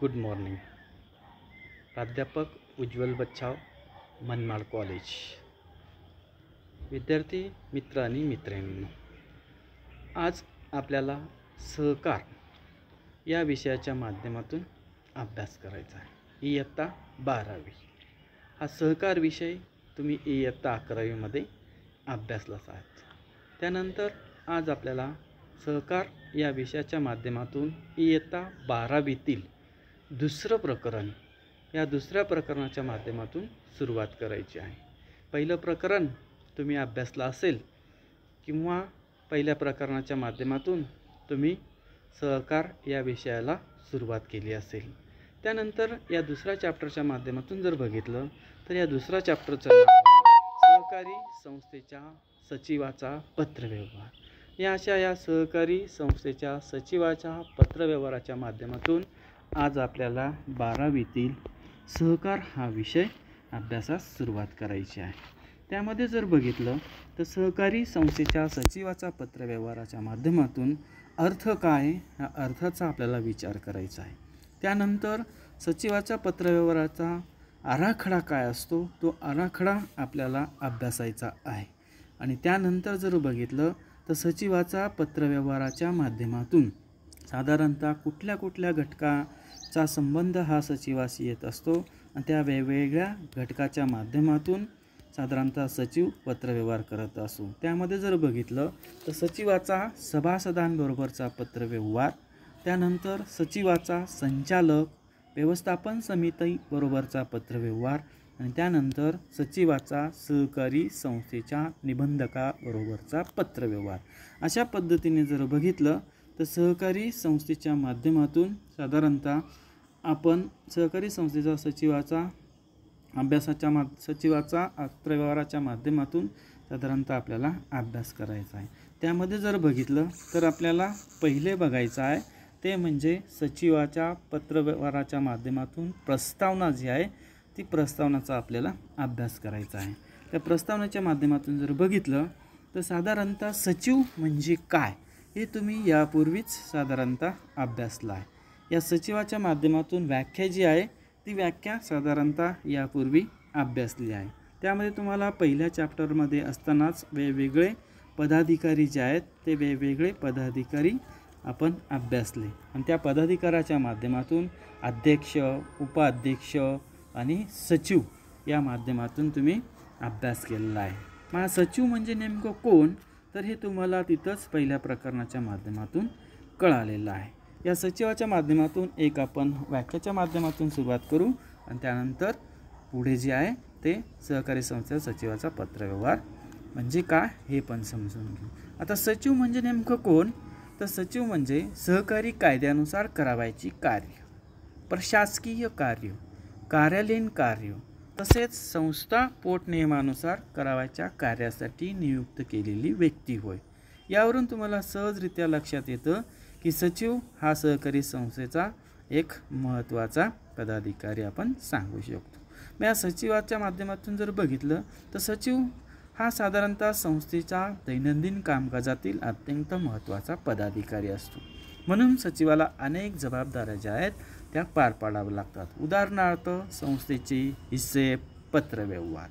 good morning प्राध्यापक उज्ज्वल बच्चाव Manmad college विद्यार्थी मित्र आणि मित्रांनो आज आपल्याला सहकार या विषयाच्या माध्यमातून अभ्यास करायचा आहे इयत्ता बारावी हा सहकार विषय तुम्ही इयत्ता अकरावीमध्ये अभ्यासलाच आहात त्यानंतर आज आपल्याला सहकार या विषयाच्या माध्यमातून इयत्ता बारावीतील दुसरं प्रकरण या दुसऱ्या प्रकरणाच्या माध्यमातून सुरुवात करायची आहे पहिलं प्रकरण तुम्ही अभ्यासला असेल किंवा पहिल्या प्रकरणाच्या माध्यमातून तुम्ही सहकार या विषयाला सुरुवात केली असेल त्यानंतर या दुसऱ्या चॅप्टरच्या माध्यमातून जर बघितलं तर या दुसऱ्या चॅप्टरचं सहकारी संस्थेच्या सचिवाचा पत्रव्यवहार या अशा या सहकारी संस्थेच्या सचिवाच्या पत्रव्यवहाराच्या माध्यमातून आज आपल्याला बारावीतील सहकार हा विषय अभ्यासास सुरुवात करायची आहे त्यामध्ये जर बघितलं तर सहकारी संस्थेच्या सचिवाचा पत्रव्यवहाराच्या माध्यमातून अर्थ काय ह्या अर्थाचा आपल्याला विचार करायचा आहे त्यानंतर सचिवाचा पत्रव्यवहाराचा आराखडा काय असतो तो आराखडा आपल्याला अभ्यासायचा आहे आणि त्यानंतर जर बघितलं तर सचिवाचा पत्रव्यवहाराच्या माध्यमातून साधारणतः कुठल्या कुठल्या घटका चा संबंध हा सचिवाशी येत असतो आणि त्या वेगवेगळ्या घटकाच्या माध्यमातून साधारणतः सचिव पत्रव्यवहार करत असो त्यामध्ये जर बघितलं तर सचिवाचा सभासदांबरोबरचा पत्रव्यवहार त्यानंतर सचिवाचा संचालक व्यवस्थापन समितीबरोबरचा पत्रव्यवहार आणि त्यानंतर सचिवाचा सहकारी संस्थेच्या निबंधकाबरोबरचा पत्रव्यवहार अशा पद्धतीने जर बघितलं तर सहकारी संस्थेच्या माध्यमातून साधारणतः आपण सहकारी संस्थेचा सचिवाचा अभ्यासाच्या मा सचिवाचा पत्रव्यवहाराच्या माध्यमातून साधारणतः आपल्याला अभ्यास करायचा आहे त्यामध्ये जर बघितलं तर आपल्याला पहिले बघायचं आहे ते म्हणजे सचिवाच्या पत्रव्यवहाराच्या माध्यमातून प्रस्तावना जी आहे ती प्रस्तावनाचा आपल्याला अभ्यास करायचा आहे त्या प्रस्तावनाच्या माध्यमातून जर बघितलं तर साधारणतः सचिव म्हणजे काय हे तुम्ही यापूर्वीच साधारणतः अभ्यासला आहे या सचिवाच्या माध्यमातून व्याख्या जी आहे ती व्याख्या साधारणतः यापूर्वी अभ्यासली आहे त्यामध्ये तुम्हाला पहिल्या चॅप्टरमध्ये असतानाच वेगवेगळे पदाधिकारी जे आहेत ते वेगवेगळे पदाधिकारी आपण अभ्यासले आणि त्या पदाधिकाराच्या माध्यमातून अध्यक्ष उपाध्यक्ष आणि सचिव या माध्यमातून तुम्ही अभ्यास केलेला आहे मग सचिव म्हणजे नेमकं कोण तर हे तुम्हाला तिथंच पहिल्या प्रकरणाच्या माध्यमातून कळालेलं आहे या सचिवाच्या माध्यमातून एक आपण व्याख्याच्या माध्यमातून सुरुवात करू आणि त्यानंतर पुढे जे आहे ते सहकारी संस्था सचिवाचा पत्रव्यवहार म्हणजे काय हे पण समजून घेऊ आता सचिव म्हणजे नेमकं कोण तर सचिव म्हणजे सहकारी कायद्यानुसार करावायची कार्य प्रशासकीय कार्य कार्यालयीन कार्य तसेच संस्था पोटनियमानुसार करावयाच्या कार्यासाठी नियुक्त केलेली व्यक्ती होय यावरून तुम्हाला सहजरित्या लक्षात येतं की सचिव हा सहकारी संस्थेचा एक महत्त्वाचा पदाधिकारी आपण सांगू शकतो मग या सचिवाच्या माध्यमातून जर बघितलं तर सचिव हा साधारणतः संस्थेच्या दैनंदिन कामकाजातील अत्यंत महत्त्वाचा पदाधिकारी असतो म्हणून सचिवाला अनेक जबाबदाऱ्या ज्या आहेत त्या पार पाडाव्या लागतात उदाहरणार्थ संस्थेचे हिस्से पत्रव्यवहार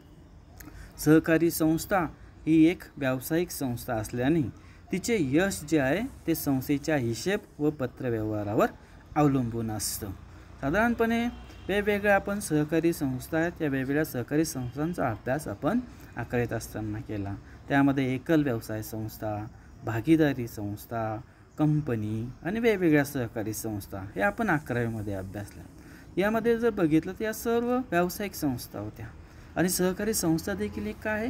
सहकारी संस्था ही एक व्यावसायिक संस्था असल्याने तिचे यश जे आहे ते संस्थेच्या हिशेब व पत्रव्यवहारावर अवलंबून असतं साधारणपणे वेगवेगळ्या आपण सहकारी संस्था आहेत त्या वेगवेगळ्या सहकारी संस्थांचा अभ्यास आपण अकरावीत असताना केला त्यामध्ये एकल व्यवसाय संस्था भागीदारी संस्था कंपनी आणि वेगवेगळ्या सहकारी संस्था हे आपण अकरावीमध्ये अभ्यासल्या यामध्ये जर बघितलं तर या सर्व व्यावसायिक संस्था होत्या आणि सहकारी संस्था देखील एक काय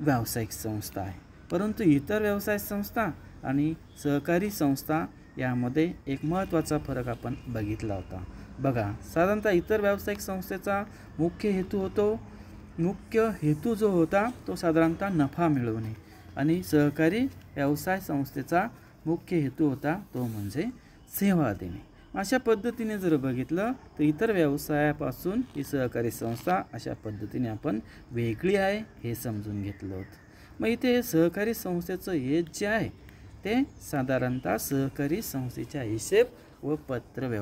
व्यावसायिक संस्था आहे परंतु इतर व्यवसाय संस्था आणि सहकारी संस्था यामध्ये एक महत्त्वाचा फरक आपण बघितला होता बघा साधारणतः इतर व्यावसायिक संस्थेचा मुख्य हेतू होतो मुख्य हेतू जो होता तो साधारणतः नफा मिळवणे आणि सहकारी व्यवसाय संस्थेचा मुख्य हेतू होता तो म्हणजे सेवा देणे अशा पद्धतीने जर बघितलं तर इतर व्यवसायापासून ही सहकारी संस्था अशा पद्धतीने आपण वेगळी आहे हे समजून घेतलं होतं मग इथे सहकारी संस्थेचं हे जे आहे ते साधारणतः सहकारी संस्थेच्या हिशेब व पत्र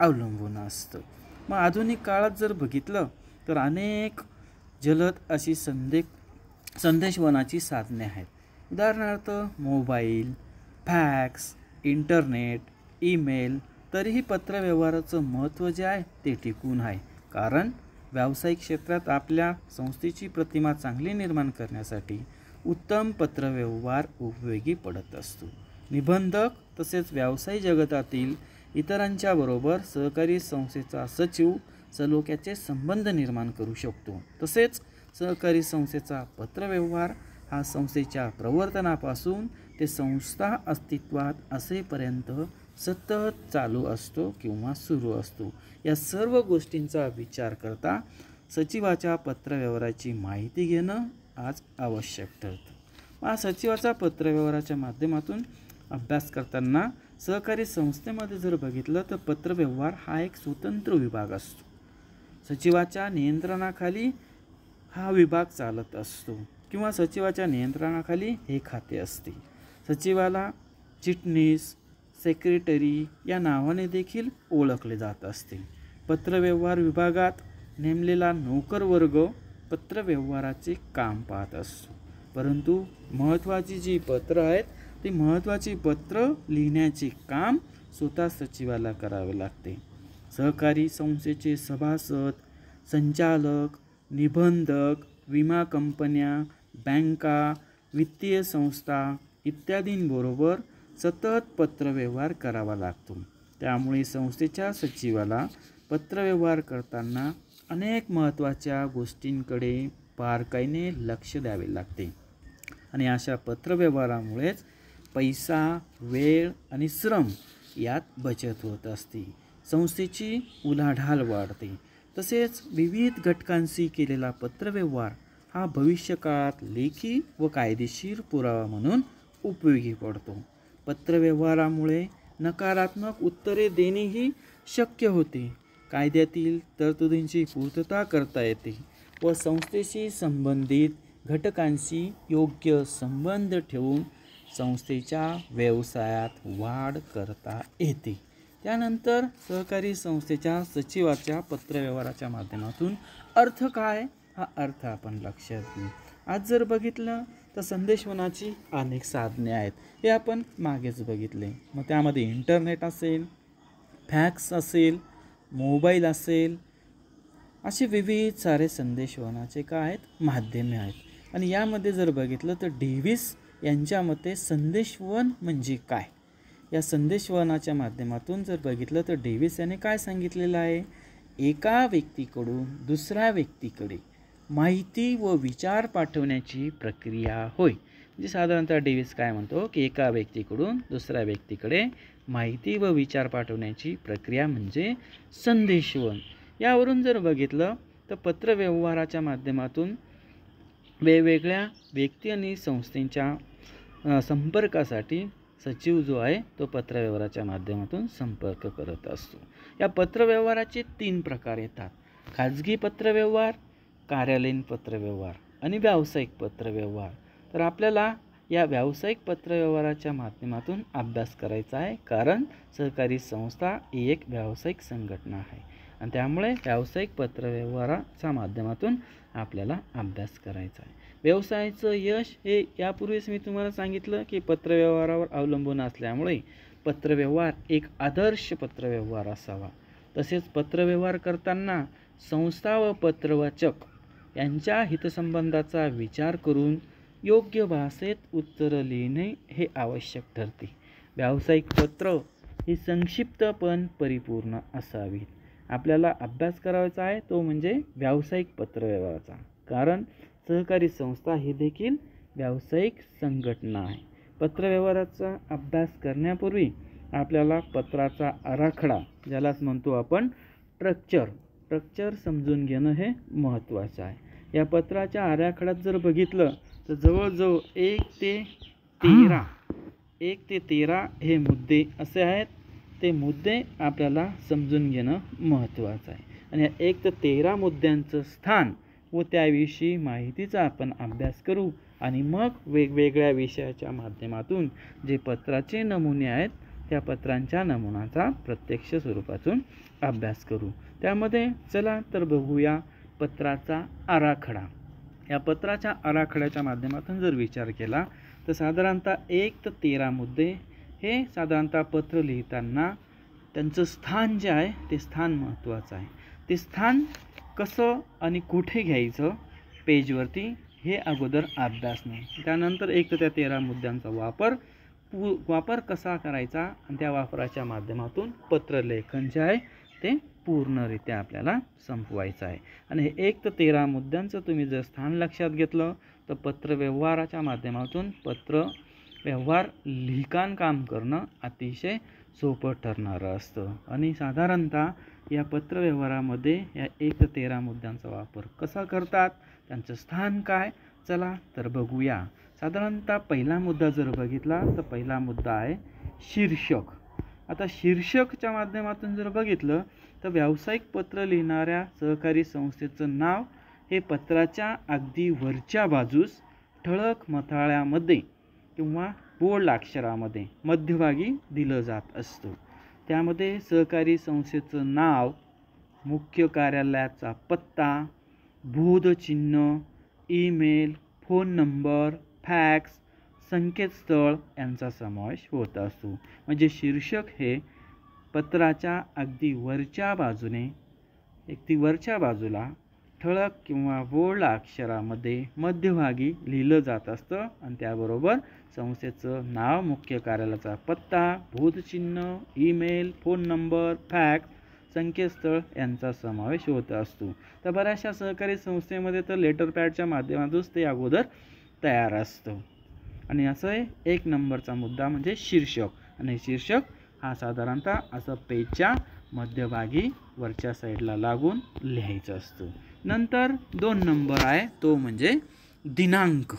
अवलंबून असतं मग आधुनिक काळात जर बघितलं तर अनेक जलद अशी संदेश संदेशवनाची साधने आहेत उदाहरणार्थ मोबाईल फॅक्स इंटरनेट ईमेल तरीही पत्रव्यवहाराचं महत्त्व जे आहे ते टिकून आहे कारण व्यावसायिक क्षेत्रात आपल्या संस्थेची प्रतिमा चांगली निर्माण करण्यासाठी उत्तम पत्रव्यवहार उपयोगी पडत असतो निबंधक तसेच व्यावसायिक जगतातील इतरांच्याबरोबर सहकारी संस्थेचा सचिव सलोख्याचे संबंध निर्माण करू शकतो तसेच सहकारी संस्थेचा पत्रव्यवहार हा संस्थेच्या प्रवर्तनापासून ते संस्था अस्तित्वात असेपर्यंत सतत चालू असतो किंवा सुरू असतो या सर्व गोष्टींचा विचार करता सचिवाच्या पत्रव्यवहाराची माहिती घेणं आज आवश्यक ठरतं मग सचिवाचा पत्रव्यवहाराच्या माध्यमातून अभ्यास करताना सहकारी संस्थेमध्ये जर बघितलं तर पत्रव्यवहार हा एक स्वतंत्र विभाग असतो सचिवाच्या नियंत्रणाखाली हा विभाग चालत असतो किंवा सचिवाच्या नियंत्रणाखाली हे खाते असते सचिवाला चिटणीस सेक्रेटरी या नावाने देखील ओळखले जात असते पत्रव्यवहार विभागात नेमलेला नोकरवर्ग पत्रव्यवहाराचे काम पाहत असतो परंतु महत्त्वाची जी पत्र आहेत ती महत्त्वाची पत्र लिहिण्याचे काम स्वतः सचिवाला करावे लागते सहकारी संस्थेचे सभासद संचालक निबंधक विमा कंपन्या बँका वित्तीय संस्था इत्यादींबरोबर सतत पत्रव्यवहार करावा लागतो त्यामुळे संस्थेच्या सचिवाला पत्रव्यवहार करताना अनेक महत्त्वाच्या गोष्टींकडे बारकाईने लक्ष द्यावे लागते आणि अशा पत्रव्यवहारामुळेच पैसा वेळ आणि श्रम यात बचत होत असते संस्थेची उलाढाल वाढते तसेच विविध घटकांशी केलेला पत्रव्यवहार हा भविष्यकाळात लेखी व कायदेशीर पुरावा म्हणून उपयोगी पडतो पत्रव्यवहारामुळे नकारात्मक उत्तरे देणेही शक्य होते कायद्यातील तरतुदींची पूर्तता करता येते व संस्थेशी संबंधित घटकांशी योग्य संबंध ठेवून संस्थेच्या व्यवसायात वाढ करता येते त्यानंतर सहकारी संस्थेच्या सचिवाच्या पत्रव्यवहाराच्या माध्यमातून अर्थ काय हा अर्थ आपण लक्षात घेऊ आज जर बघितलं तर संदेशवनाची अनेक साधने आहेत हे आपण मागेच बघितले मग त्यामध्ये इंटरनेट असेल फॅक्स असेल मोबाईल असेल असे विविध सारे संदेशवनाचे काय आहेत माध्यमे आहेत आणि यामध्ये जर बघितलं तर डेव्हिस यांच्या मते संदेशवन म्हणजे काय या संदेशवनाच्या माध्यमातून जर बघितलं तर डेव्हिस याने काय सांगितलेलं आहे एका व्यक्तीकडून दुसऱ्या व्यक्तीकडे माहिती व विचार पाठवण्याची प्रक्रिया होय म्हणजे साधारणतः डेव्हिस काय म्हणतो की एका व्यक्तीकडून दुसऱ्या व्यक्तीकडे माहिती व विचार पाठवण्याची प्रक्रिया म्हणजे संदेशवन यावरून जर बघितलं तर पत्रव्यवहाराच्या माध्यमातून वेगवेगळ्या व्यक्ती आणि संस्थेच्या संपर्कासाठी सचिव जो आहे तो पत्रव्यवहाराच्या माध्यमातून संपर्क करत असतो या पत्रव्यवहाराचे तीन प्रकार येतात खाजगी पत्रव्यवहार कार्यालयीन पत्रव्यवहार आणि व्यावसायिक पत्रव्यवहार तर आपल्याला या व्यावसायिक पत्रव्यवहाराच्या माध्यमातून अभ्यास करायचा आहे कारण सहकारी संस्था ही एक व्यावसायिक संघटना आहे आणि त्यामुळे व्यावसायिक पत्रव्यवहाराच्या माध्यमातून आपल्याला अभ्यास करायचा आहे व्यवसायाचं यश हे यापूर्वीच मी तुम्हाला सांगितलं की पत्रव्यवहारावर अवलंबून असल्यामुळे पत्रव्यवहार एक आदर्श पत्रव्यवहार असावा तसेच पत्रव्यवहार करताना संस्था व पत्रवाचक यांच्या हितसंबंधाचा विचार करून योग्य भाषेत उत्तरं लिहिणे हे आवश्यक ठरते व्यावसायिक पत्र ही संक्षिप्त पण परिपूर्ण असावीत आपल्याला अभ्यास करायचा आहे तो म्हणजे व्यावसायिक पत्रव्यवहाराचा कारण सहकारी संस्था ही देखील व्यावसायिक संघटना आहे पत्रव्यवहाराचा अभ्यास करण्यापूर्वी आपल्याला पत्राचा आराखडा ज्यालाच म्हणतो आपण स्ट्रक्चर स्ट्रक्चर समजून घेणं हे महत्त्वाचं आहे या पत्राच्या आराखड्यात जर बघितलं तर जवळजवळ एक ते तेरा एक ते तेरा हे मुद्दे असे आहेत ते मुद्दे आपल्याला समजून घेणं महत्त्वाचं आहे आणि या एक ते तेरा मुद्द्यांचं स्थान व त्याविषयी माहितीचा आपण अभ्यास करू आणि मग वेगवेगळ्या विषयाच्या माध्यमातून जे पत्राचे नमुने आहेत त्या पत्रांच्या नमुनाचा प्रत्यक्ष स्वरूपातून अभ्यास करू त्यामध्ये चला तर बघूया पत्राचा आराखडा या पत्राच्या आराखड्याच्या माध्यमातून जर विचार केला तर साधारणतः एक तर तेरा मुद्दे हे साधारणतः पत्र लिहिताना त्यांचं स्थान जे आहे ते स्थान महत्त्वाचं आहे ते स्थान कसं आणि कुठे घ्यायचं पेजवरती हे अगोदर अभ्यास नाही त्यानंतर एक तर त्या तेरा मुद्द्यांचा वापर पू वापर कसा करायचा आणि त्या वापराच्या माध्यमातून पत्रलेखन जे आहे ते पूर्णरित्या आपल्याला संपवायचं आहे आणि हे एक तर तेरा मुद्द्यांचं तुम्ही जर स्थान लक्षात घेतलं तर पत्रव्यवहाराच्या माध्यमातून पत्र व्यवहार लिखाण काम करणं अतिशय सोपं ठरणारं असतं आणि साधारणतः या पत्रव्यवहारामध्ये या एक तेरा मुद्द्यांचा वापर कसा करतात त्यांचं स्थान काय चला तर बघूया साधारणतः पहिला मुद्दा जर बघितला तर पहिला मुद्दा आहे शीर्षक आता शीर्षकच्या माध्यमातून जर बघितलं तर व्यावसायिक पत्र लिहिणाऱ्या सहकारी संस्थेचं नाव हे पत्राच्या अगदी वरच्या बाजूस ठळक मथाळ्यामध्ये किंवा बोल्ड अक्षरामध्ये मध्यभागी दिलं जात असतं त्यामध्ये सहकारी संस्थेचं नाव मुख्य कार्यालयाचा पत्ता बोधचिन्ह ईमेल फोन नंबर फॅक्स संकेतस्थळ यांचा समावेश होत असतो म्हणजे शीर्षक हे पत्राच्या अगदी वरच्या बाजूने अगदी वरच्या बाजूला ठळक किंवा बोल्ड अक्षरामध्ये मध्यभागी लिहिलं जात असतं आणि त्याबरोबर संस्थेचं नाव मुख्य कार्यालयाचा पत्ता भूतचिन्ह ईमेल फोन नंबर फॅक्स संकेतस्थळ यांचा समावेश होत असतो तर बऱ्याचशा सहकारी संस्थेमध्ये तर लेटर पॅडच्या माध्यमातूनच ते अगोदर तयार असतं आणि असं आहे एक नंबरचा मुद्दा म्हणजे शीर्षक आणि शीर्षक हा साधारणतः असं पेजच्या मध्यभागी वरच्या साईडला लागून लिहायचं असतं नंतर दोन नंबर आहे तो म्हणजे दिनांक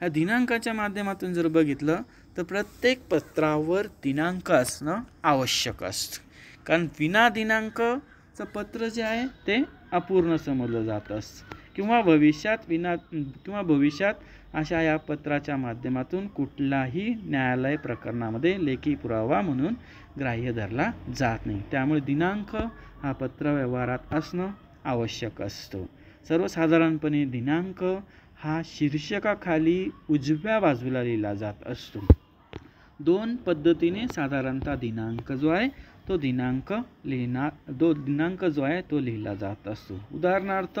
ह्या दिनांकाच्या माध्यमातून जर बघितलं तर प्रत्येक पत्रावर दिनांक असणं आवश्यक असतं कारण विना दिनांकचं पत्र जे आहे ते अपूर्ण समजलं जात असतं किंवा भविष्यात विना किंवा भविष्यात अशा या पत्राच्या माध्यमातून कुठलाही न्यायालय प्रकरणामध्ये लेखी पुरावा म्हणून ग्राह्य धरला जात नाही त्यामुळे दिनांक हा पत्र व्यवहारात असणं आवश्यक असतो सर्वसाधारणपणे दिनांक हा शीर्षकाखाली उजव्या बाजूला लिहिला जात असतो दोन पद्धतीने साधारणतः दिनांक जो आहे तो दिनांक लिहिणार दो दिनांक जो आहे तो लिहिला जात असतो उदाहरणार्थ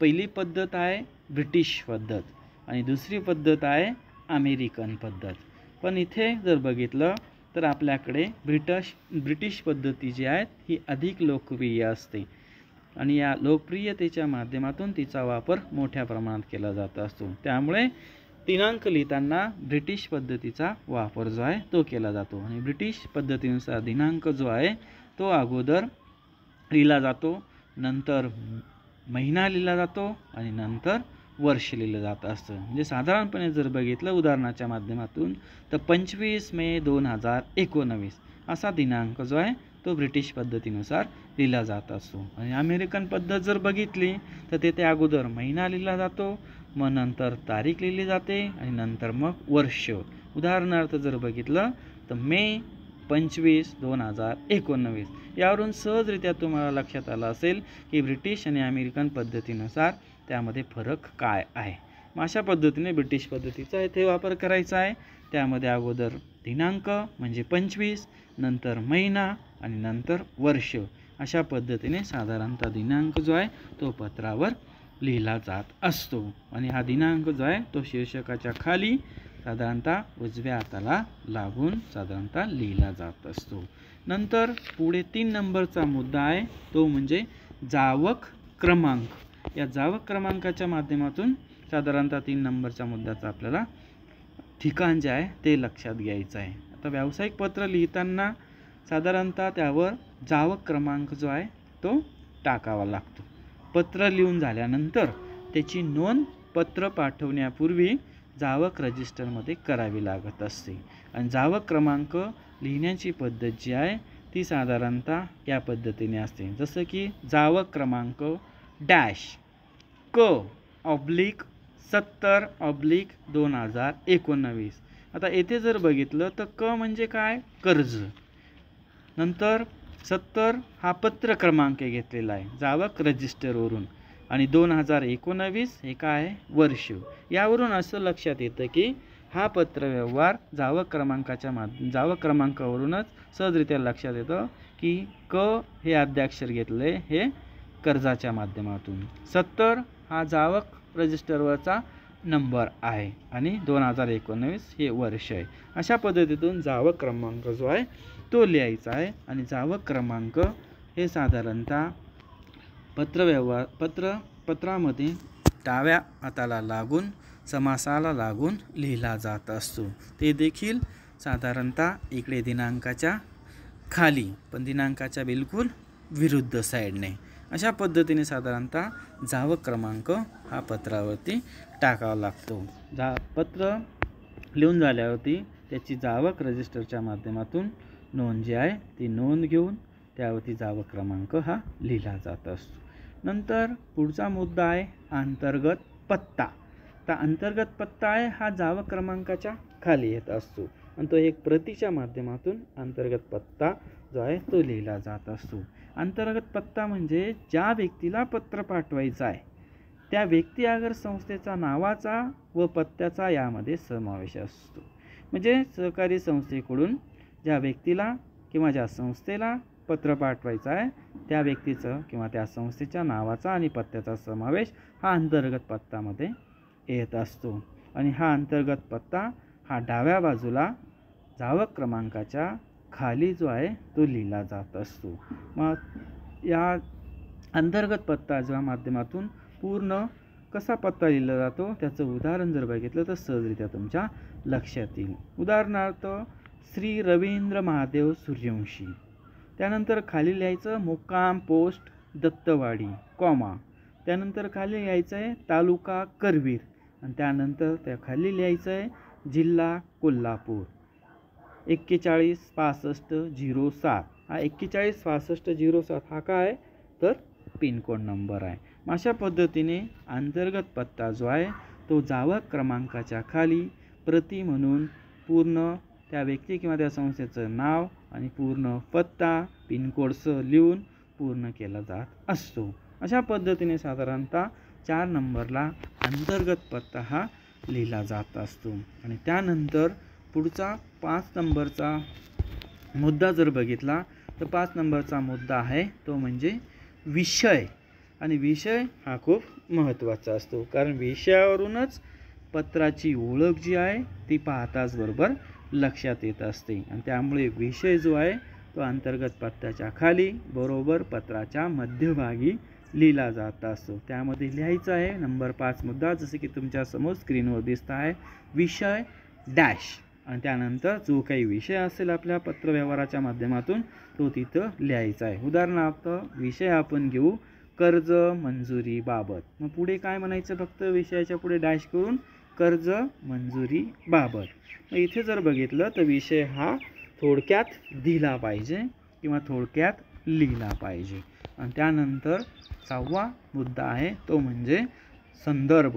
पहिली पद्धत आहे ब्रिटिश पद्धत आणि दुसरी पद्धत आहे अमेरिकन पद्धत पण इथे जर बघितलं तर आपल्याकडे ब्रिटश ब्रिटिश पद्धती जी आहेत ही अधिक लोकप्रिय असते आणि या लोकप्रियतेच्या माध्यमातून तिचा वापर मोठ्या प्रमाणात केला जात असतो त्यामुळे दिनांक लिहिताना ब्रिटिश पद्धतीचा वापर जो आहे तो केला जातो आणि ब्रिटिश पद्धतीनुसार दिनांक जो आहे तो अगोदर लिहिला जातो नंतर महिना लिहिला जातो आणि नंतर वर्ष लिहिलं जात असतं म्हणजे साधारणपणे जर बघितलं उदाहरणाच्या माध्यमातून तर पंचवीस मे दोन हजार एकोणवीस असा दिनांक जो आहे तो ब्रिटिश पद्धतीनुसार लिहिला जात असतो आणि अमेरिकन पद्धत जर बघितली तर तेथे अगोदर महिना लिहिला जातो मग नंतर तारीख लिहिली जाते आणि नंतर मग वर्ष उदाहरणार्थ जर बघितलं तर मे पंचवीस दोन हजार एकोणवीस यावरून सहजरित्या तुम्हाला लक्षात आलं असेल की ब्रिटिश आणि अमेरिकन पद्धतीनुसार त्यामध्ये फरक काय आहे मग अशा पद्धतीने ब्रिटिश पद्धतीचा इथे वापर करायचा आहे त्यामध्ये अगोदर दिनांक म्हणजे पंचवीस नंतर महिना आणि नंतर वर्ष अशा पद्धतीने साधारणतः दिनांक जो आहे तो पत्रावर लिहिला जात असतो आणि हा दिनांक जो आहे तो शीर्षकाच्या खाली साधारणतः उजव्या हाताला लागून साधारणतः लिहिला जात असतो नंतर पुढे तीन नंबरचा मुद्दा आहे तो म्हणजे जावक क्रमांक या जावक क्रमांकाच्या माध्यमातून साधारणतः तीन नंबरच्या मुद्द्याचा आपल्याला ठिकाण जे आहे ते लक्षात घ्यायचं आहे आता व्यावसायिक पत्र लिहिताना साधारणतः त्यावर जावक क्रमांक जो आहे तो टाकावा लागतो पत्र लिहून झाल्यानंतर त्याची नोंद पत्र पाठवण्यापूर्वी जावक रजिस्टरमध्ये करावी लागत असते आणि जावक क्रमांक लिहिण्याची पद्धत जी आहे ती साधारणतः या पद्धतीने असते जसं की जावक क्रमांक डॅश क ऑब्लिक सत्तर ऑब्लिक दोन हजार एकोणवीस आता येथे जर बघितलं तर क म्हणजे काय कर्ज नंतर सत्तर हा पत्र क्रमांक घेतलेला आहे जावक रजिस्टरवरून आणि दोन हजार एकोणवीस हे काय वर्ष यावरून असं लक्षात येतं की हा पत्रव्यवहार जावक क्रमांकाच्या माध्य जावक क्रमांकावरूनच सहजरित्या लक्षात येतं की क हे अध्याक्षर घेतले हे कर्जाच्या माध्यमातून सत्तर हा जावक रजिस्टरवरचा नंबर आहे आणि दोन हजार एकोणवीस हे वर्ष आहे अशा पद्धतीतून जावक क्रमांक जो आहे तो लिहायचा आहे आणि जावक क्रमांक हे साधारणतः पत्रव्यवहार पत्र पत्रामध्ये डाव्या हाताला लागून समासाला लागून लिहिला जात असतो ते देखील साधारणतः इकडे दिनांकाच्या खाली पण दिनांकाच्या बिलकुल विरुद्ध साईडने अशा पद्धतीने साधारणतः जावक क्रमांक हा पत्रावरती टाकावा लागतो जा पत्र लिहून झाल्यावरती त्याची जावक रजिस्टरच्या माध्यमातून नोंद जी आहे ती नोंद घेऊन त्यावरती जावक क्रमांक हा लिहिला जात असतो नंतर पुढचा मुद्दा आहे अंतर्गत पत्ता तर अंतर्गत पत्ता आहे हा जावक क्रमांकाच्या खाली येत असतो आणि तो एक प्रतीच्या माध्यमातून अंतर्गत पत्ता जो आहे तो लिहिला जात असतो अंतर्गत पत्ता म्हणजे ज्या व्यक्तीला पत्र पाठवायचं आहे त्या व्यक्ती अगर संस्थेचा नावाचा व पत्त्याचा यामध्ये समावेश असतो म्हणजे सहकारी संस्थेकडून ज्या व्यक्तीला किंवा ज्या संस्थेला पत्र पाठवायचं आहे त्या व्यक्तीचं किंवा त्या संस्थेच्या नावाचा आणि पत्त्याचा समावेश हा अंतर्गत पत्तामध्ये येत असतो आणि हा अंतर्गत पत्ता हा डाव्या बाजूला जावक क्रमांकाच्या खाली जो आहे तो लिहिला जात असतो मग या अंतर्गत पत्ता ज्या माध्यमातून पूर्ण कसा पत्ता लिहिला जातो त्याचं उदाहरण जर बघितलं तर सहजरित्या तुमच्या लक्षात येईल उदाहरणार्थ श्री रवींद्र महादेव सूर्यवंशी त्यानंतर खाली लिहायचं मुक्काम पोस्ट दत्तवाडी कॉमा त्यानंतर खाली लिहायचं आहे तालुका करवीर आणि त्यानंतर त्या खाली लिहायचं आहे जिल्हा कोल्हापूर एक्केचाळीस पासष्ट झिरो सात हा एक्केचाळीस पासष्ट झिरो सात हा काय आहे तर पिनकोड नंबर आहे अशा पद्धतीने अंतर्गत पत्ता जो आहे तो जावा क्रमांकाच्या खाली प्रति म्हणून पूर्ण त्या व्यक्ती किंवा त्या संस्थेचं नाव आणि पूर्ण पत्ता पिनकोडसह लिहून पूर्ण केला जात असतो अशा पद्धतीने साधारणतः चार नंबरला अंतर्गत पत्ता हा लिहिला जात असतो आणि त्यानंतर पुढचा पाच नंबरचा मुद्दा जर बघितला तर पाच नंबरचा मुद्दा आहे तो म्हणजे विषय आणि विषय हा खूप महत्त्वाचा असतो कारण विषयावरूनच पत्राची ओळख जी आहे ती पाहताच बरोबर लक्षात येत असते आणि त्यामुळे विषय जो आहे तो अंतर्गत पत्त्याच्या खाली बरोबर पत्राच्या मध्यभागी लिहिला जात असतो त्यामध्ये लिहायचं आहे नंबर पाच मुद्दा जसं की तुमच्यासमोर स्क्रीनवर दिसत आहे विषय डॅश आणि त्यानंतर जो काही विषय असेल आपल्या पत्रव्यवहाराच्या माध्यमातून तो तिथं लिहायचा आहे उदाहरणार्थ विषय आपण घेऊ कर्ज मंजुरीबाबत मग पुढे काय म्हणायचं फक्त विषयाच्या पुढे डॅश करून कर्ज मंजुरीबाबत इथे जर बघितलं तर विषय हा थोडक्यात दिला पाहिजे किंवा थोडक्यात लिहिला पाहिजे आणि त्यानंतर सहावा मुद्दा आहे तो म्हणजे संदर्भ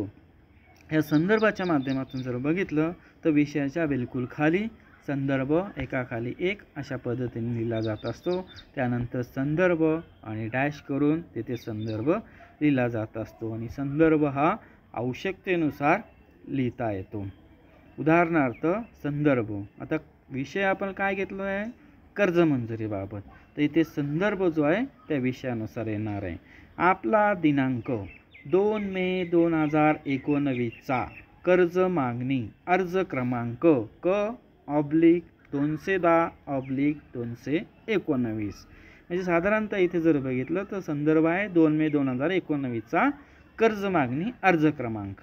या संदर्भाच्या माध्यमातून जर बघितलं तर विषयाच्या बिलकुल खाली संदर्भ एकाखाली एक अशा पद्धतीने लिहिला जात असतो त्यानंतर संदर्भ आणि डॅश करून तिथे संदर्भ लिहिला जात असतो आणि संदर्भ हा आवश्यकतेनुसार लिहिता येतो उदाहरणार्थ संदर्भ आता विषय आपण काय घेतलो आहे कर्जमंजुरीबाबत तर इथे संदर्भ जो आहे त्या विषयानुसार येणार आहे आपला दिनांक दोन मे दोन हजार एकोणवीसचा कर्ज मागणी अर्ज क्रमांक क ऑब्लिक दोनशे दहा ऑब्लिक दोनशे एकोणवीस म्हणजे साधारणतः इथे जर बघितलं तर संदर्भ आहे दोन मे दोन हजार एकोणवीसचा कर्ज मागणी अर्ज क्रमांक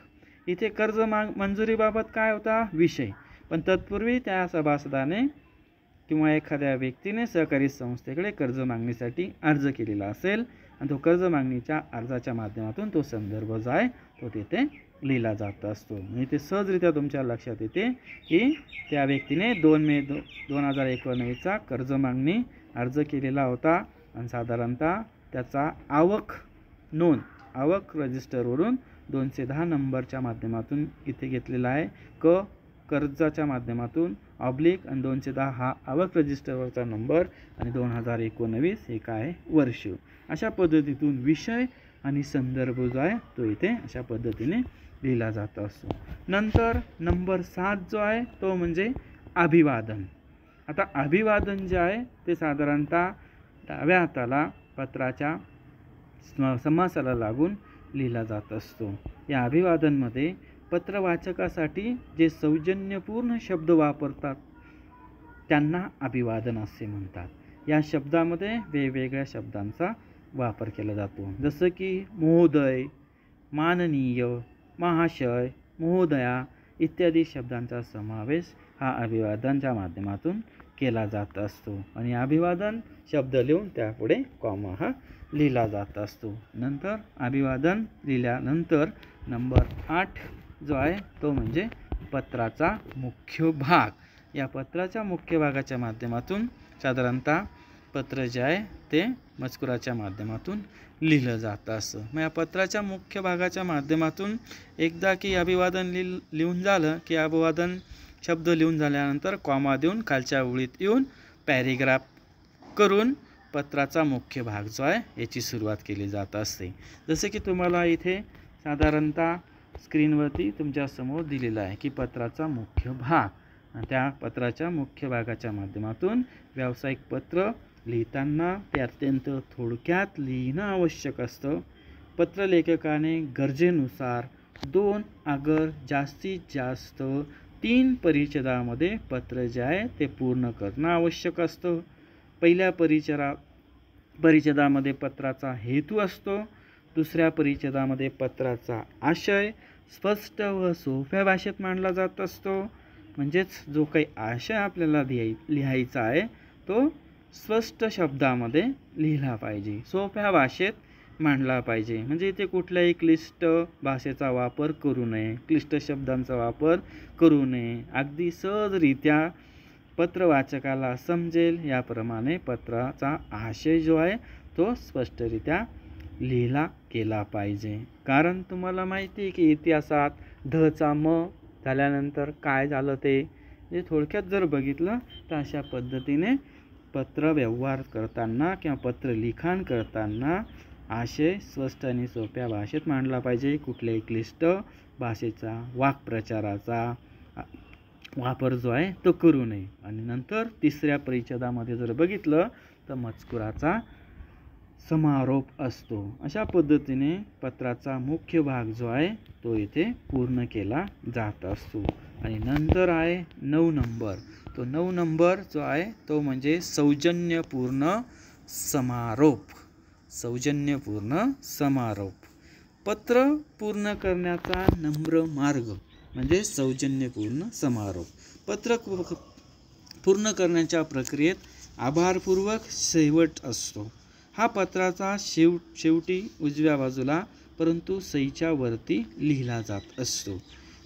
इथे कर्ज माग मंजुरीबाबत काय होता विषय पण तत्पूर्वी त्या सभासदाने किंवा एखाद्या व्यक्तीने सहकारी संस्थेकडे कर्ज मागणीसाठी अर्ज केलेला असेल आणि तो कर्ज मागणीच्या अर्जाच्या माध्यमातून तो संदर्भ जाय आहे तो तिथे लिहिला जात असतो म्हणजे ते सहजरित्या तुमच्या लक्षात येते की त्या व्यक्तीने दोन मे दो दोन हजार एकोणवीसचा कर्ज मागणी अर्ज केलेला होता आणि साधारणतः त्याचा आवक नोंद आवक रजिस्टरवरून दोनशे दहा नंबरच्या माध्यमातून इथे घेतलेला आहे क कर्जाच्या माध्यमातून ऑब्लिक आणि दोनशे दहा हा आवक रजिस्टरवरचा नंबर आणि दोन हजार एकोणवीस हे काय वर्ष अशा पद्धतीतून विषय आणि संदर्भ जो आहे तो इथे अशा पद्धतीने लिहिला जात असतो नंतर नंबर सात जो आहे तो म्हणजे अभिवादन आता अभिवादन जे आहे ते साधारणतः डाव्या हाताला पत्राच्या समासाला लागून लिहिला जात असतो या अभिवादनमध्ये पत्रवाचकासाठी जे सौजन्यपूर्ण शब्द वापरतात त्यांना अभिवादन असे म्हणतात या शब्दामध्ये वेगवेगळ्या शब्दांचा वापर केला जातो जसं की महोदय माननीय महाशय महोदया इत्यादी शब्दांचा समावेश हा अभिवादनच्या माध्यमातून केला जात असतो आणि अभिवादन शब्द लिहून त्यापुढे कॉमा हा लिहिला जात असतो नंतर अभिवादन लिहिल्यानंतर नंबर आठ जो आहे तो म्हणजे पत्राचा मुख्य भाग या पत्राच्या मुख्य भागाच्या माध्यमातून साधारणतः पत्र जे आहे ते मजकुराच्या माध्यमातून लिहिलं जात असं मग या पत्राच्या मुख्य भागाच्या माध्यमातून एकदा की अभिवादन लिह लिहून झालं की अभिवादन शब्द लिहून झाल्यानंतर कॉमा देऊन खालच्या ओळीत येऊन पॅरेग्राफ करून पत्राचा मुख्य भाग जो आहे याची सुरुवात केली जात असते जसे की तुम्हाला इथे साधारणतः स्क्रीनवरती तुमच्यासमोर दिलेला आहे की पत्राचा मुख्य भाग त्या पत्राच्या मुख्य भागाच्या माध्यमातून व्यावसायिक पत्र लिहिताना ते अत्यंत थोडक्यात लिहिणं आवश्यक असतं पत्रलेखकाने गरजेनुसार दोन अगर जास्तीत जास्त तीन परिचदामध्ये पत्र जे आहे ते पूर्ण करणं आवश्यक असतं पहिल्या परिचरा परिचदामध्ये पत्राचा हेतू असतो दुसऱ्या परिचदामध्ये पत्राचा आशय स्पष्ट व सोप्या भाषेत मांडला जात असतो म्हणजेच जो काही आशय आपल्याला लिहाय लिहायचा आहे तो स्पष्ट शब्दामध्ये लिहिला पाहिजे सोप्या भाषेत मांडला पाहिजे म्हणजे इथे कुठल्याही क्लिष्ट भाषेचा वापर करू नये क्लिष्ट शब्दांचा वापर करू नये अगदी सहजरित्या पत्रवाचकाला समजेल याप्रमाणे पत्राचा आशय जो आहे तो स्पष्टरित्या लिहिला केला पाहिजे कारण तुम्हाला माहिती आहे की इतिहासात चा म झाल्यानंतर काय झालं ते म्हणजे थोडक्यात जर बघितलं तर अशा पद्धतीने पत्र व्यवहार करताना किंवा पत्र लिखाण करताना आशय स्पष्ट आणि सोप्या भाषेत मांडला पाहिजे कुठल्याही क्लिष्ट भाषेचा वाक्प्रचाराचा वापर जो आहे तो करू नये आणि नंतर तिसऱ्या परिषदामध्ये जर बघितलं तर मजकुराचा समारोप असतो अशा पद्धतीने पत्राचा मुख्य भाग जो आहे तो इथे पूर्ण केला जात असतो आणि नंतर आहे नऊ नंबर तो नऊ नंबर जो आहे तो म्हणजे सौजन्यपूर्ण समारोप सौजन्यपूर्ण समारोप पत्र पूर्ण करण्याचा नम्र मार्ग म्हणजे सौजन्यपूर्ण समारोप पत्र पूर्ण करण्याच्या प्रक्रियेत आभारपूर्वक शेवट असतो हा पत्राचा शेव शेवटी उजव्या बाजूला परंतु सईच्या वरती लिहिला जात असतो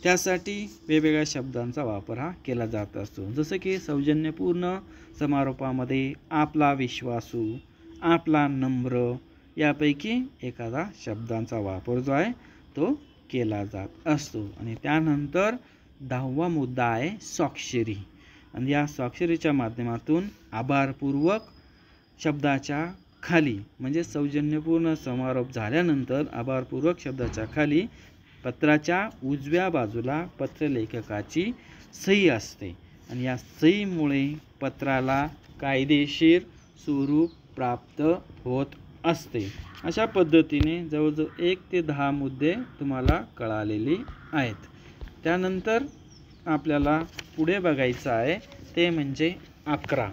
त्यासाठी वेगवेगळ्या शब्दांचा वापर हा केला जात असतो जसं की सौजन्यपूर्ण समारोपामध्ये आपला विश्वासू आपला नम्र यापैकी एखादा शब्दांचा वापर जो आहे तो केला जात असतो आणि त्यानंतर दहावा मुद्दा आहे स्वाक्षरी आणि या स्वाक्षरीच्या माध्यमातून आभारपूर्वक शब्दाच्या खाली म्हणजे सौजन्यपूर्ण समारोप झाल्यानंतर आभारपूर्वक शब्दाच्या खाली पत्राच्या उजव्या बाजूला पत्रलेखकाची सही असते आणि या सहीमुळे पत्राला कायदेशीर स्वरूप प्राप्त होत असते अशा पद्धतीने जवळजवळ एक ते दहा मुद्दे तुम्हाला कळालेले आहेत त्यानंतर आपल्याला पुढे बघायचं आहे ते म्हणजे अकरा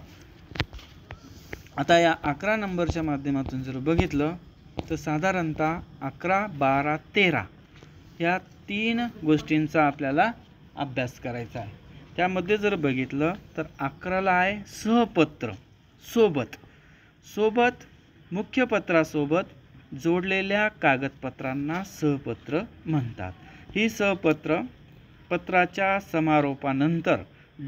आता या अकरा नंबरच्या माध्यमातून जर बघितलं तर साधारणतः अकरा बारा तेरा या तीन गोष्टींचा आपल्याला अभ्यास करायचा आहे त्यामध्ये जर बघितलं तर अकराला आहे सहपत्र सोबत सोबत मुख्य पत्रासोबत जोडलेल्या कागदपत्रांना सहपत्र म्हणतात ही सहपत्र पत्राच्या समारोपानंतर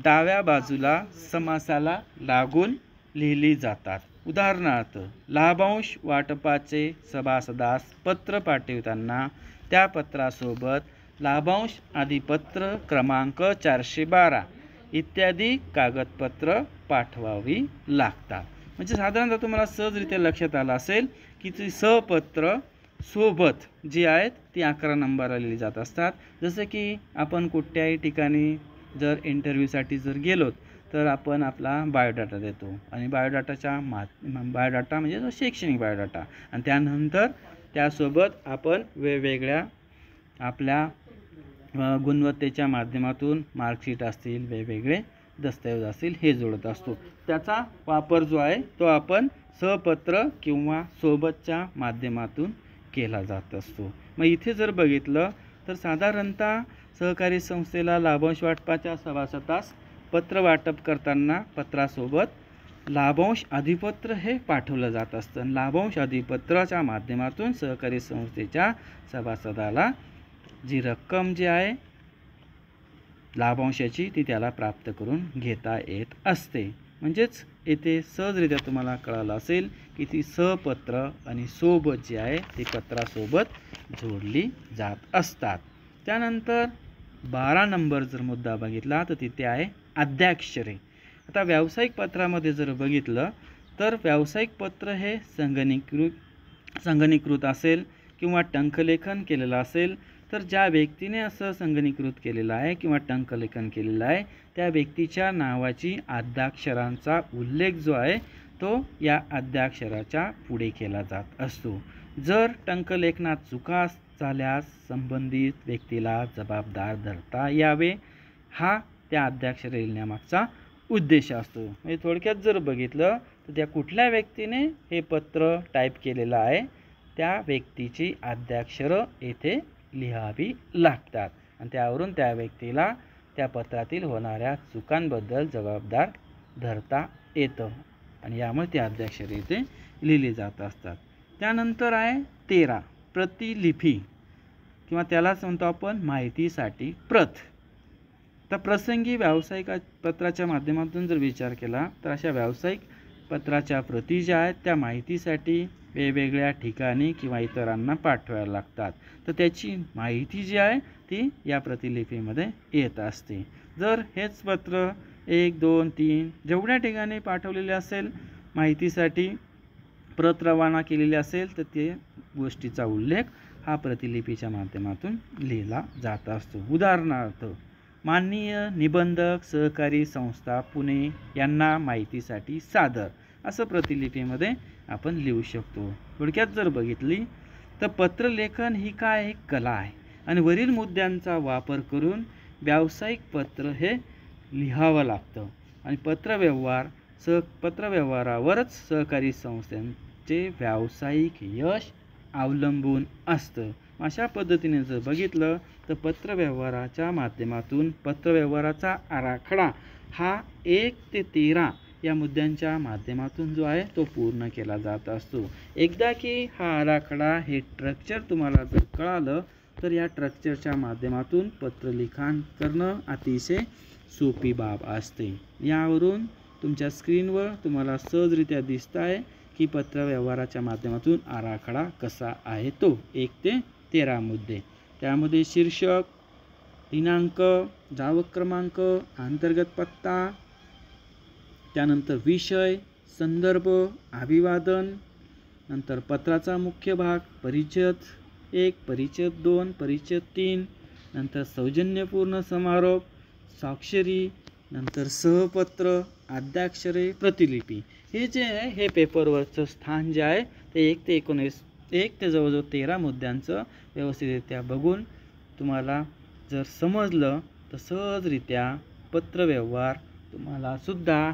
डाव्या बाजूला समासाला लागून लिहिली जातात उदाहरणार्थ लाभांश वाटपाचे सभासदास पत्र पाठविताना त्या पत्रासोबत लाभांश आदी पत्र क्रमांक चारशे बारा इत्यादी कागदपत्र पाठवावी लागतात म्हणजे साधारणतः तुम्हाला सहजरित्या लक्षात आलं असेल की ती सपत्र सोबत जी आहेत ती अकरा नंबरला लिहिली जात असतात जसं की आपण कुठल्याही ठिकाणी जर इंटरव्ह्यूसाठी जर गेलोत तर आपण आपला बायोडाटा देतो आणि बायोडाटाच्या मा बायोडाटा म्हणजे शैक्षणिक बायोडाटा आणि त्यानंतर त्यासोबत आपण वेगवेगळ्या आपल्या गुणवत्तेच्या माध्यमातून मार्कशीट असतील वेगवेगळे दस्तऐवज असतील हे जोडत असतो त्याचा वापर जो आहे तो आपण सपत्र किंवा सोबतच्या माध्यमातून केला जात असतो मग इथे जर बघितलं तर साधारणतः सहकारी संस्थेला लाभांश वाटपाच्या सभासदास पत्र वाटप करताना पत्रासोबत लाभांश अधिपत्र हे पाठवलं जात असतं लाभांश अधिपत्राच्या माध्यमातून सहकारी संस्थेच्या सभासदाला जी रक्कम जी आहे लाभांशाची ती त्याला प्राप्त करून घेता येत असते म्हणजेच येथे सहजरित्या तुम्हाला कळालं असेल की ती सपत्र आणि सोबत जी आहे ती पत्रासोबत जोडली जात असतात त्यानंतर बारा नंबर जर मुद्दा बघितला तर तिथे आहे अध्याक्षरे आता व्यावसायिक पत्रामध्ये जर बघितलं तर व्यावसायिक पत्र हे संगणीकृत संगणीकृत असेल किंवा टंकलेखन केलेलं असेल तर ज्या व्यक्तीने असं संगणीकृत केलेलं आहे किंवा टंकलेखन केलेलं आहे त्या व्यक्तीच्या नावाची आद्याक्षरांचा उल्लेख जो आहे तो या आद्याक्षराच्या पुढे केला जात असतो जर टंकलेखनात चुका झाल्यास संबंधित व्यक्तीला जबाबदार धरता यावे हा त्या अध्याक्षर लिहिण्यामागचा उद्देश असतो म्हणजे थोडक्यात जर बघितलं तर त्या कुठल्या व्यक्तीने हे पत्र टाईप केलेलं आहे त्या व्यक्तीची आद्याक्षरं येथे लिहावी लागतात आणि त्यावरून त्या व्यक्तीला त्या पत्रातील होणाऱ्या चुकांबद्दल जबाबदार धरता येतं आणि यामुळे ते आद्याक्षर येथे लिहिली जात असतात त्यानंतर आहे तेरा प्रतिलिपी किंवा त्यालाच म्हणतो आपण माहितीसाठी प्रथ तर प्रसंगी व्यावसायिक पत्राच्या माध्यमातून जर विचार केला तर अशा व्यावसायिक पत्राच्या प्रती ज्या आहेत त्या माहितीसाठी वेगवेगळ्या ठिकाणी किंवा इतरांना पाठवायला लागतात तर त्याची माहिती जी आहे ती या प्रतिलिपीमध्ये येत असते जर हेच पत्र एक दोन तीन जेवढ्या ठिकाणी पाठवलेले असेल माहितीसाठी प्रत रवाना केलेली असेल तर ते गोष्टीचा उल्लेख हा प्रतिलिपीच्या माध्यमातून लिहिला जात असतो उदाहरणार्थ माननीय निबंधक सहकारी संस्था पुणे यांना माहितीसाठी सादर असं प्रतिलिपीमध्ये आपण लिहू शकतो थोडक्यात जर बघितली तर पत्रलेखन ही काय एक कला आहे आणि वरील मुद्द्यांचा वापर करून व्यावसायिक पत्र हे लिहावं लागतं आणि पत्रव्यवहार सह पत्रव्यवहारावरच सहकारी संस्थांचे व्यावसायिक यश अवलंबून असतं अशा पद्धतीने जर बघितलं तर पत्रव्यवहाराच्या माध्यमातून पत्रव्यवहाराचा आराखडा हा एक ते तेरा या मुद्द्यांच्या माध्यमातून जो आहे तो पूर्ण केला जात असतो एकदा की हा आराखडा हे स्ट्रक्चर तुम्हाला जर कळालं तर या स्ट्रक्चरच्या माध्यमातून पत्र लिखाण करणं अतिशय सोपी बाब असते यावरून तुमच्या स्क्रीनवर तुम्हाला सहजरित्या दिसत आहे की पत्रव्यवहाराच्या माध्यमातून आराखडा कसा आहे तो एक ते तेरा मुद्दे त्यामध्ये शीर्षक दिनांक जावक क्रमांक अंतर्गत पत्ता त्यानंतर विषय संदर्भ अभिवादन नंतर पत्राचा मुख्य भाग परिचद एक परिचद दोन परिचद तीन नंतर सौजन्यपूर्ण समारोप स्वाक्षरी नंतर सहपत्र आद्याक्षरे प्रतिलिपी हे जे आहे हे पेपरवरचं स्थान जे आहे ते एक ते एकोणीस एक ते जवळजवळ तेरा मुद्द्यांचं व्यवस्थितरित्या बघून तुम्हाला जर समजलं तर सहजरित्या पत्रव्यवहार तुम्हाला सुद्धा